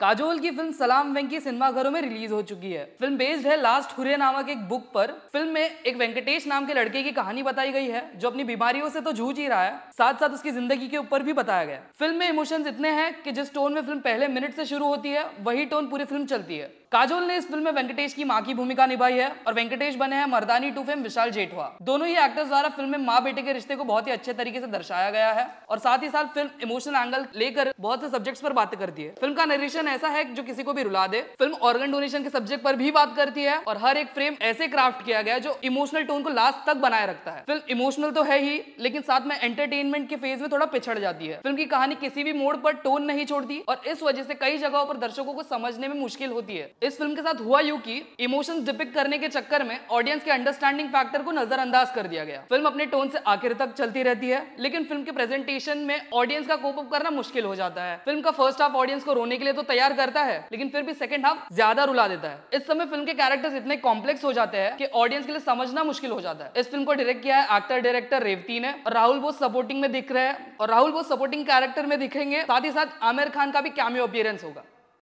काजोल की फिल्म सलाम वेंकी सिनेमाघरों में रिलीज हो चुकी है फिल्म बेस्ड है लास्ट हुरे नामक एक बुक पर फिल्म में एक वेंकटेश नाम के लड़के की कहानी बताई गई है जो अपनी बीमारियों से तो जूझ ही रहा है साथ साथ उसकी जिंदगी के ऊपर भी बताया गया फिल्म में इमोशंस इतने हैं कि जिस टोन में फिल्म पहले मिनट से शुरू होती है वही टोन पूरी फिल्म चलती है काजोल ने इस फिल्म में वेंकटेश की माँ की भूमिका निभाई है और वेंकटेश बने हैं मर्दानी टू फेम विशाल जेठवा दोनों ही एक्टर्स द्वारा फिल्म में माँ बेटे के रिश्ते को बहुत ही अच्छे तरीके से दर्शाया गया है और साथ ही साथ फिल्म इमोशनल एंगल लेकर बहुत से सब्जेक्ट्स पर बात करती है फिल्म का निरीक्षण डोनेशन ऐसा है जो किसी को भी रुला दे फिल्म ऑर्गन डोनेशन के सब्जेक्ट पर भी बात करती है और हर एक फ्रेम ऐसे क्राफ्ट किया गया जो इमोशनल टोन को लास्ट तक बनाए रखता है फिल्म इमोशनल तो है ही लेकिन साथ में एंटरटेनमेंट के फेज में थोड़ा पिछड़ जाती है फिल्म की कहानी किसी भी मोड़ पर टोन नहीं छोड़ती और इस वजह से कई जगहों पर दर्शकों को समझने में मुश्किल होती है इस फिल्म के साथ हुआ यू की इमोशन डिपिक्ट करने के चक्कर में ऑडियंस के अंडरस्टैंडिंग फैक्टर को नजरअंदाज कर दिया गया फिल्म अपने टोन से आखिर तक चलती रहती है लेकिन फिल्म के प्रेजेंटेशन में ऑडियंस का कोप अप करना मुश्किल हो जाता है फिल्म का फर्स्ट हाफ ऑडियंस को रोने के लिए तो तैयार करता है लेकिन फिर भी सेकंड हाफ ज्यादा रुला देता है इस समय फिल्म के कैरेक्टर्स इतने कॉम्प्लेक्स हो जाते हैं कि ऑडियंस के लिए समझना मुश्किल हो जाता है इस फिल्म को डायरेक्ट किया है एक्टर डायरेक्टर रेवती ने और राहुल बोस सपोर्टिंग में दिख रहे हैं और राहुल बोस सपोर्टिंग कैरेक्टर में दिखेंगे साथ ही साथ आमिर खान का भी कैमियो अपियरेंस होगा